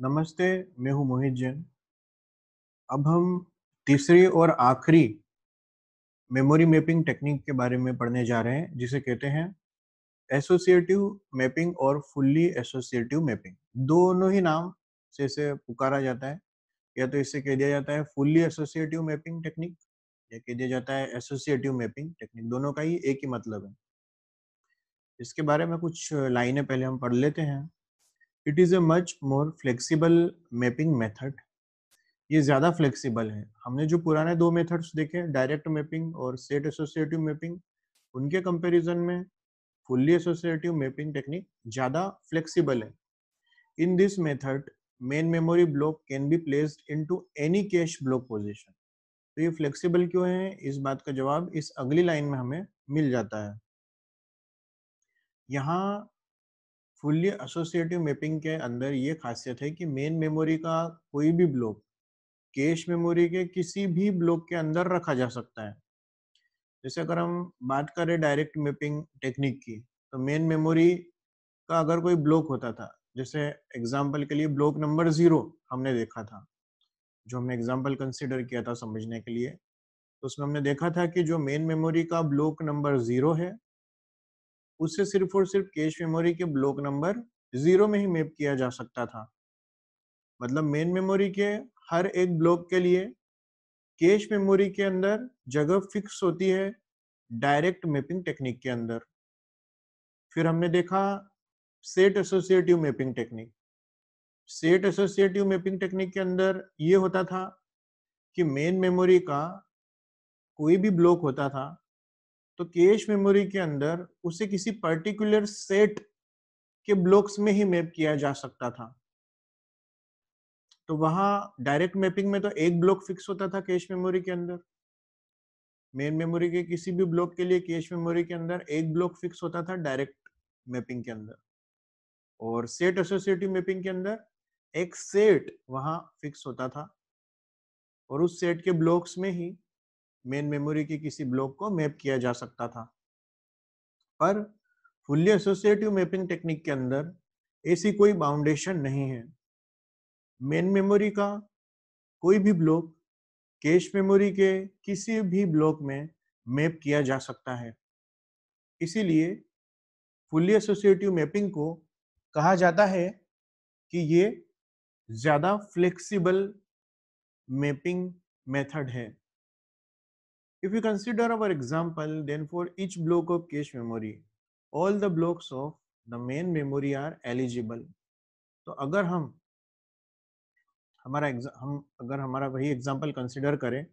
नमस्ते मैं हूं मोहित जैन अब हम तीसरी और आखिरी मेमोरी मैपिंग टेक्निक के बारे में पढ़ने जा रहे हैं जिसे कहते हैं एसोसिएटिव मैपिंग और फुल्ली एसोसिएटिव मैपिंग दोनों ही नाम से इसे पुकारा जाता है या तो इसे कह दिया जाता है फुल्ली एसोसिएटिव मैपिंग टेक्निक या कह दिया जाता है एसोसिएटिव मैपिंग टेक्निक दोनों का ही एक ही मतलब है इसके बारे में कुछ लाइनें पहले हम पढ़ लेते हैं it is a much more flexible mapping method ये ज़्यादा फ्लेक्सिबल है हमने जो पुराने दो मेथड्स देखे डायरेक्ट मैपिंग और सेट एसोसिएटिव मैपिंग उनके कंपैरिजन में फुल्ली एसोसिएटिव मैपिंग टेक्निक ज़्यादा फ्लेक्सिबल है in this method main memory block can be placed into any cache block position तो ये फ्लेक्सिबल क्यों है इस बात का जवाब इस अगली लाइन में हमें मिल जाता है यहाँ फुल्ली एसोसिएटिव मैपिंग के अंदर ये खासियत है कि मेन मेमोरी का कोई भी ब्लॉक कैश मेमोरी के किसी भी ब्लॉक के अंदर रखा जा सकता है जैसे अगर हम बात करें डायरेक्ट मैपिंग टेक्निक की तो मेन मेमोरी का अगर कोई ब्लॉक होता था जैसे एग्जाम्पल के लिए ब्लॉक नंबर ज़ीरो हमने देखा था जो हमने एग्जाम्पल कंसिडर किया था समझने के लिए तो उसमें हमने देखा था कि जो मेन मेमोरी का ब्लॉक नंबर ज़ीरो है उसे सिर्फ और सिर्फ कैश मेमोरी के ब्लॉक नंबर जीरो में ही मैप किया जा सकता था मतलब मेन मेमोरी के हर एक ब्लॉक के लिए कैश मेमोरी के अंदर जगह फिक्स होती है डायरेक्ट मैपिंग टेक्निक के अंदर फिर हमने देखा set associative mapping technique set associative mapping technique के अंदर ये होता था कि मेन मेमोरी का कोई भी ब्लॉक होता था तो कैश मेमोरी के अंदर उसे किसी पर्टिकुलर सेट के ब्लॉक्स में ही मैप किया जा सकता था तो वहां डायरेक्ट मैपिंग में तो एक ब्लॉक फिक्स होता था कैश मेमोरी के अंदर मेन मेमोरी के किसी भी ब्लॉक के लिए कैश मेमोरी के अंदर एक ब्लॉक फिक्स होता था डायरेक्ट मैपिंग के अंदर और सेट एसोसिएटिव मैपिंग के अंदर एक सेट वहां फिक्स होता था और उस सेट के ब्लॉक्स में ही मेन मेमोरी के किसी ब्लॉक को मैप किया जा सकता था पर फुल्ली एसोसिएटिव मैपिंग टेक्निक के अंदर ऐसी कोई बाउंडेशन नहीं है मेन मेमोरी का कोई भी ब्लॉक कैश मेमोरी के किसी भी ब्लॉक में मैप किया जा सकता है इसीलिए फुल्ली एसोसिएटिव मैपिंग को कहा जाता है कि ये ज़्यादा फ्लेक्सिबल मैपिंग मेथड है If you consider our example, then for each block of cache memory, all the blocks of the main memory are eligible. तो अगर हम हमारा हम अगर हमारा वही एग्जाम्पल कंसिडर करें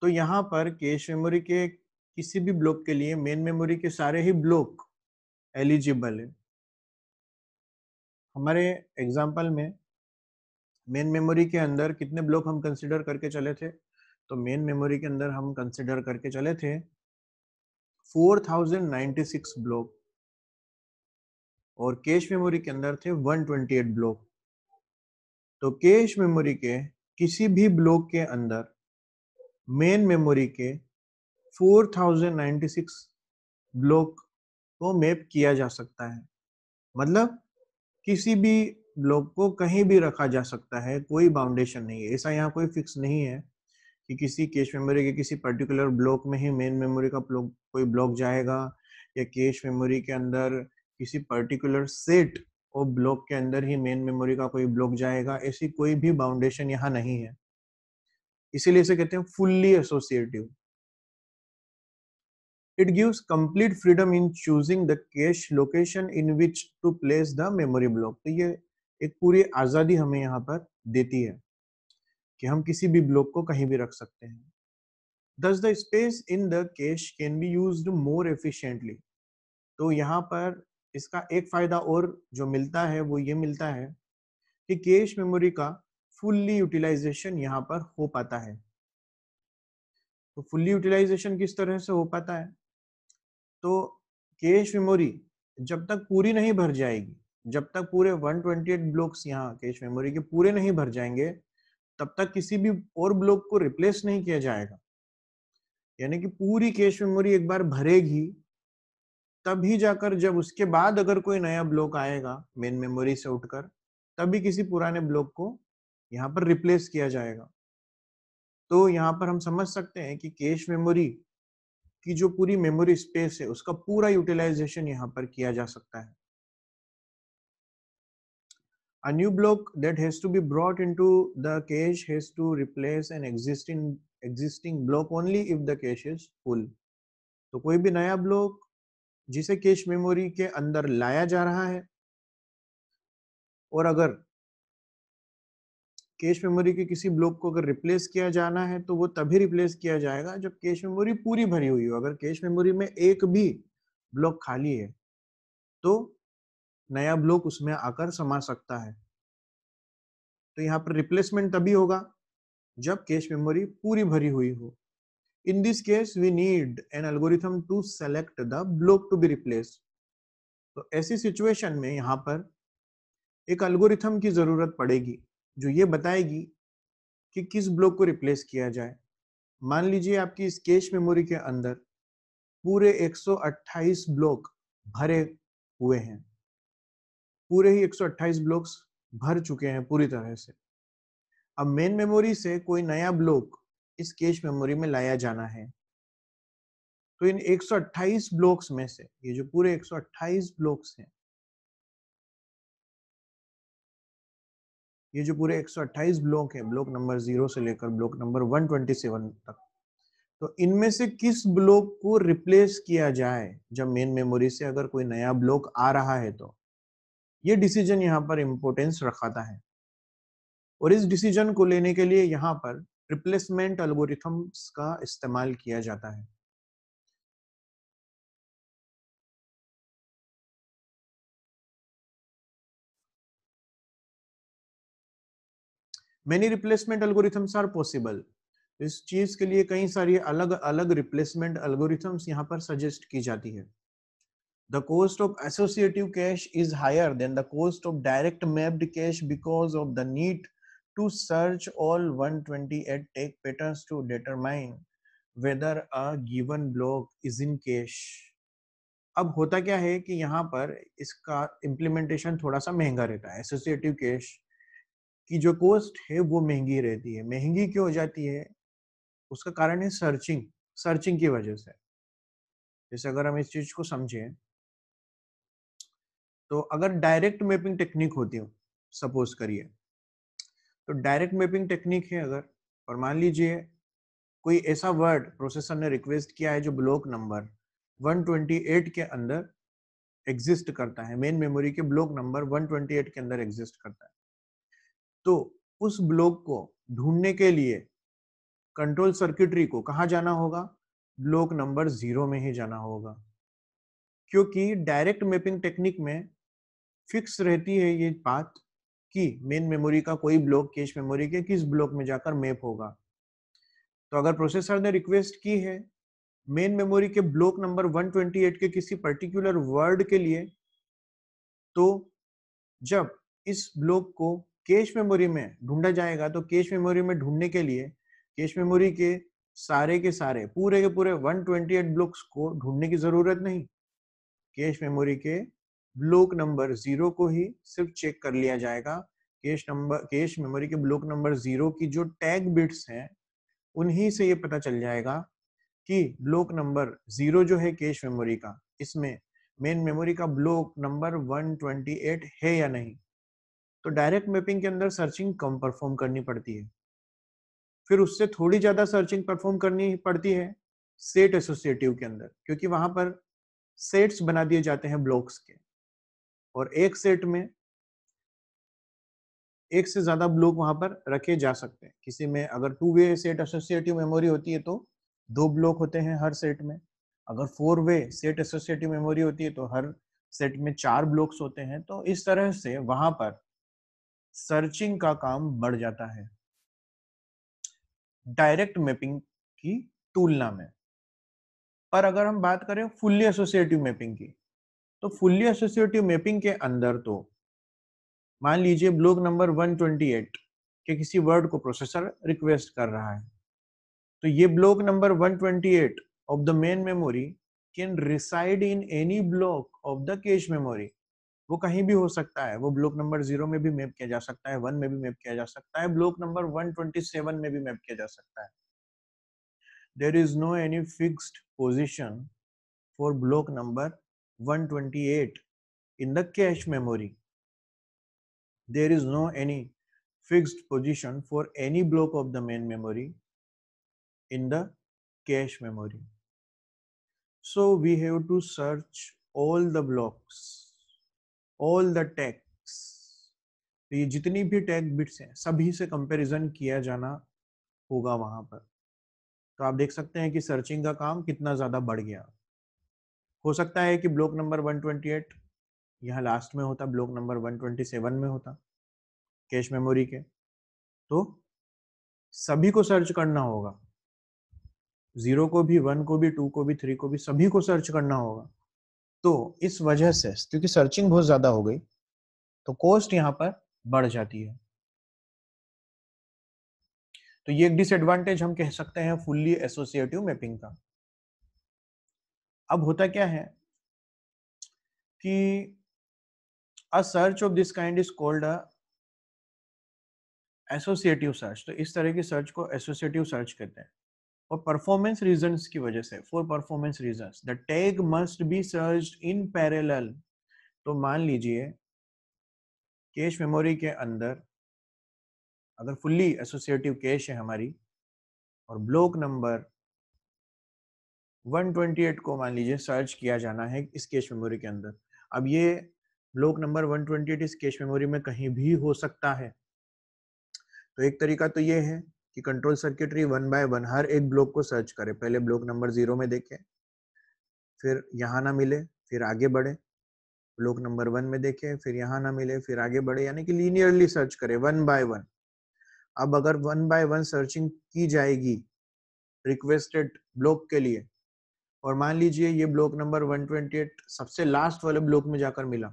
तो यहाँ पर कैश मेमोरी के किसी भी ब्लॉक के लिए मेन मेमोरी के सारे ही ब्लॉक एलिजिबल है हमारे एग्जाम्पल में मेन मेमोरी के अंदर कितने ब्लॉक हम कंसिडर करके चले थे तो मेन मेमोरी के अंदर हम कंसिडर करके चले थे 4096 ब्लॉक और कैश मेमोरी के अंदर थे 128 ब्लॉक तो कैश मेमोरी के किसी भी ब्लॉक के अंदर मेन मेमोरी के 4096 ब्लॉक को मैप किया जा सकता है मतलब किसी भी ब्लॉक को कहीं भी रखा जा सकता है कोई बाउंडेशन नहीं है ऐसा यहाँ कोई फिक्स नहीं है कि किसी कैश मेमोरी के किसी पर्टिकुलर ब्लॉक में ही मेन मेमोरी का कोई ब्लॉक जाएगा या कैश मेमोरी के अंदर किसी पर्टिकुलर सेट और ब्लॉक के अंदर ही मेन मेमोरी का कोई ब्लॉक जाएगा ऐसी कोई भी बाउंडेशन यहाँ नहीं है इसीलिए इसे कहते हैं fully associative it gives complete freedom in choosing the cache location in which to place the memory block तो ये एक पूरी आज़ादी हमें यहाँ पर देती है कि हम किसी भी ब्लॉक को कहीं भी रख सकते हैं thus the space in the cache can be use more efficiently तो यहाँ पर इसका एक फायदा और जो मिलता है वो ये मिलता है कि केश मेमोरी का फुल्ली यूटिलाइजेशन यहाँ पर हो पाता है तो फुल्ली यूटिलाइजेशन किस तरह से हो पाता है तो कैश मेमोरी जब तक पूरी नहीं भर जाएगी जब तक पूरे 128 ब्लॉक्स यहाँ कैश मेमोरी के पूरे नहीं भर जाएंगे तब तक किसी भी और ब्लॉक को रिप्लेस नहीं किया जाएगा यानी कि पूरी कैश मेमोरी एक बार भरेगी तभी जाकर जब उसके बाद अगर कोई नया ब्लॉक आएगा मेन मेमोरी से उठकर तभी किसी पुराने ब्लॉक को यहाँ पर रिप्लेस किया जाएगा तो यहाँ पर हम समझ सकते हैं कि कैश मेमोरी की जो पूरी मेमोरी स्पेस है उसका पूरा यूटिलाइजेशन यहाँ पर किया जा सकता है a new block that has to be brought into the cache has to replace an existing existing block only if the cache is full तो koi bhi naya block jise cache memory ke andar laya ja raha hai aur agar cache memory के किसी block को अगर replace किया जाना है तो वो तभी रिप्लेस किया जाएगा जब कैश मेमोरी पूरी भरी हुई हो अगर कैश मेमोरी में एक भी ब्लॉक खाली है तो नया ब्लॉक उसमें आकर समा सकता है तो यहाँ पर रिप्लेसमेंट तभी होगा जब कैश मेमोरी पूरी भरी हुई हो in this case we need an algorithm to select the block to be replace तो ऐसी सिचुएशन में यहाँ पर एक अल्गोरिथम की जरूरत पड़ेगी जो ये बताएगी कि किस ब्लॉक को रिप्लेस किया जाए मान लीजिए आपकी इस कैश मेमोरी के अंदर पूरे 128 ब्लॉक भरे हुए हैं पूरे ही 128 ब्लॉक्स भर चुके हैं पूरी तरह से अब मेन मेमोरी से कोई नया ब्लॉक इस कैश मेमोरी में लाया जाना है तो इन 128 ब्लॉक्स में से ये जो पूरे 128 ब्लॉक्स हैं ये जो पूरे 128 ब्लॉक है ब्लॉक नंबर जीरो से लेकर ब्लॉक नंबर 127 तक तो इनमें से किस ब्लॉक को रिप्लेस किया जाए जब मेन मेमोरी से अगर कोई नया ब्लॉक आ रहा है तो ये डिसीजन यहाँ पर इम्पोर्टेंस रखाता है और इस डिसीजन को लेने के लिए यहाँ पर रिप्लेसमेंट अल्गोरिथम्स का इस्तेमाल किया जाता है many replacement algorithms are possible इस चीज के लिए कई सारी अलग अलग रिप्लेसमेंट एल्गोरिथम्स यहाँ पर सजेस्ट की जाती है the cost of associative cache is higher than the cost of direct mapped cache because of the need to search all 128 tag patterns to determine whether a given block is in cache. अब होता क्या है कि यहाँ पर इसका implementation थोड़ा सा महंगा रहता है एसोसिएटिव कैश की जो कॉस्ट है वो महंगी रहती है महंगी क्यों हो जाती है उसका कारण है सर्चिंग सर्चिंग की वजह से जैसे अगर हम इस चीज़ को समझें तो अगर डायरेक्ट मैपिंग टेक्निक होती हो सपोज करिए तो डायरेक्ट मैपिंग टेक्निक है अगर और मान लीजिए कोई ऐसा वर्ड प्रोसेसर ने रिक्वेस्ट किया है जो ब्लॉक नंबर 128 के अंदर एग्जिस्ट करता है मेन मेमोरी के ब्लॉक नंबर 128 के अंदर एग्जिस्ट करता है तो उस ब्लॉक को ढूंढने के लिए कंट्रोल सर्किटरी को कहा जाना होगा ब्लॉक नंबर जीरो में ही जाना होगा क्योंकि डायरेक्ट मैपिंग टेक्निक में फिक्स रहती है ये बात कि मेन मेमोरी का कोई ब्लॉक कैश मेमोरी के किस ब्लॉक में जाकर मैप होगा तो अगर प्रोसेसर ने रिक्वेस्ट की है मेन मेमोरी के ब्लॉक नंबर 128 के किसी पर्टिकुलर वर्ड के लिए तो जब इस ब्लॉक को कैश मेमोरी में ढूंढा जाएगा तो कैश मेमोरी में ढूंढने के लिए कैश मेमोरी के सारे के सारे पूरे के पूरे 128 ब्लॉक्स को ढूंढने की जरूरत नहीं कैश मेमोरी के ब्लॉक नंबर जीरो को ही सिर्फ चेक कर लिया जाएगा कैश नंबर कैश मेमोरी के ब्लॉक नंबर जीरो की जो टैग बिट्स हैं उन्हीं से ये पता चल जाएगा कि ब्लॉक नंबर जीरो जो है कैश मेमोरी का इसमें मेन मेमोरी का ब्लॉक नंबर 128 है या नहीं तो डायरेक्ट मैपिंग के अंदर सर्चिंग कम परफॉर्म करनी पड़ती है फिर उससे थोड़ी ज़्यादा सर्चिंग परफॉर्म करनी पड़ती है सेट एसोसिएटिव के अंदर क्योंकि वहां पर सेट्स बना दिए जाते हैं ब्लॉक्स के और एक सेट में एक से ज्यादा ब्लॉक वहां पर रखे जा सकते हैं किसी में अगर two way set associative memory होती है तो दो ब्लॉक होते हैं हर सेट में अगर four way set associative memory होती है तो हर सेट में चार ब्लॉक्स होते हैं तो इस तरह से वहां पर सर्चिंग का काम बढ़ जाता है डायरेक्ट मैपिंग की तुलना में पर अगर हम बात करें फुल्ली एसोसिएटिव मैपिंग की तो फुल्ली एसोसिएटिव मैपिंग के अंदर तो मान लीजिए ब्लॉक नंबर 128 के किसी वर्ड को प्रोसेसर रिक्वेस्ट कर रहा है तो ये block number 128 of the main memory can reside in any block of the cache memory वो कहीं भी हो सकता है वो ब्लॉक नंबर जीरो में भी मैप किया जा सकता है वन में भी मैप किया जा सकता है ब्लॉक नंबर सेवन में भी मैप किया जा सकता है there is no any fixed position for block number 128 in the cache memory. There is no any fixed position for any block of the main memory in the cache memory. So we have to search all the blocks, all the tags. तो ये जितनी भी tag bits हैं सभी से comparison किया जाना होगा वहां पर तो आप देख सकते हैं कि सर्चिंग का काम कितना ज़्यादा बढ़ गया हो सकता है कि ब्लॉक नंबर 128 यहाँ लास्ट में होता ब्लॉक नंबर 127 में होता कैश मेमोरी के तो सभी को सर्च करना होगा जीरो को भी वन को भी टू को भी थ्री को भी सभी को सर्च करना होगा तो इस वजह से क्योंकि सर्चिंग बहुत ज्यादा हो गई तो कॉस्ट यहाँ पर बढ़ जाती है तो ये एक डिसएडवांटेज हम कह सकते हैं फुल्ली एसोसिएटिव मैपिंग का अब होता क्या है कि a search of this kind is called associative search तो इस तरह की सर्च को एसोसिएटिव सर्च कहते हैं और परफॉर्मेंस रीजन की वजह से for performance reason the tag must be search in parallel तो मान लीजिए कैश मेमोरी के अंदर अगर फुल्ली एसोसिएटिव कैश है हमारी और ब्लॉक नंबर 128 को मान लीजिए सर्च किया जाना है इस कैश मेमोरी के अंदर अब ये ब्लॉक नंबर 128 इस कैश मेमोरी में कहीं भी हो सकता है तो एक तरीका तो ये है कि control circuitry one by one हर एक ब्लॉक को सर्च करे पहले ब्लॉक नंबर जीरो में देखे फिर यहाँ ना मिले फिर आगे बढ़े ब्लॉक नंबर वन में देखे फिर यहाँ ना मिले फिर आगे बढ़े यानी कि लीनियरली सर्च करे वन बाय वन अब अगर वन बाय वन सर्चिंग की जाएगी रिक्वेस्टेड ब्लॉक के लिए और मान लीजिए ये ब्लॉक नंबर 128 सबसे लास्ट वाले ब्लॉक में जाकर मिला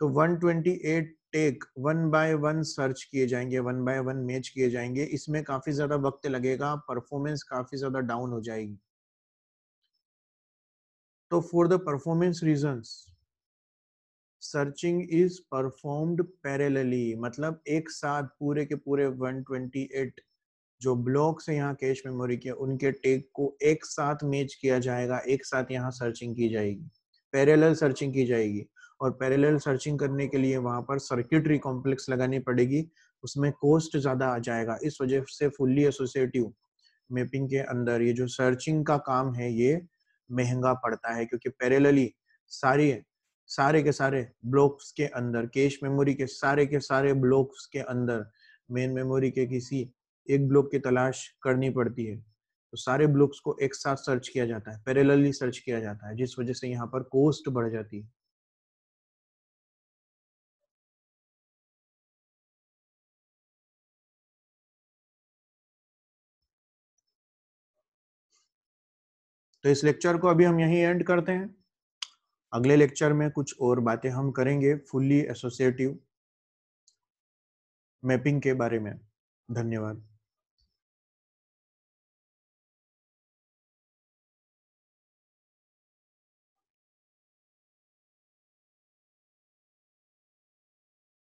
तो 128 टेक वन बाय वन सर्च किए जाएंगे वन बाय वन मैच किए जाएंगे इसमें काफी ज्यादा वक्त लगेगा परफॉर्मेंस काफी ज्यादा डाउन हो जाएगी तो for the performance reasons searching is performed parallelly मतलब एक साथ पूरे के पूरे 128 जो ब्लॉक्स है यहाँ कैश मेमोरी के उनके टेक को एक साथ मैच किया जाएगा एक साथ यहाँ सर्चिंग की जाएगी पैरेलल सर्चिंग की जाएगी और पैरेलल सर्चिंग करने के लिए वहां पर सर्किटरी कॉम्प्लेक्स लगानी पड़ेगी उसमें कॉस्ट ज़्यादा आ जाएगा इस वजह से फुल्ली एसोसिएटिव मैपिंग के अंदर ये जो सर्चिंग का काम है ये महंगा पड़ता है क्योंकि पैरेलली सारे सारे के सारे ब्लॉक्स के अंदर कैश मेमोरी के सारे के सारे ब्लॉक्स के अंदर मेन मेमोरी के किसी एक ब्लॉक की तलाश करनी पड़ती है तो सारे ब्लॉक्स को एक साथ सर्च किया जाता है पैरेलली सर्च किया जाता है जिस वजह से यहाँ पर कोस्ट बढ़ जाती है तो इस लेक्चर को अभी हम यहीं एंड करते हैं अगले लेक्चर में कुछ और बातें हम करेंगे फुल्ली एसोसिएटिव मैपिंग के बारे में धन्यवाद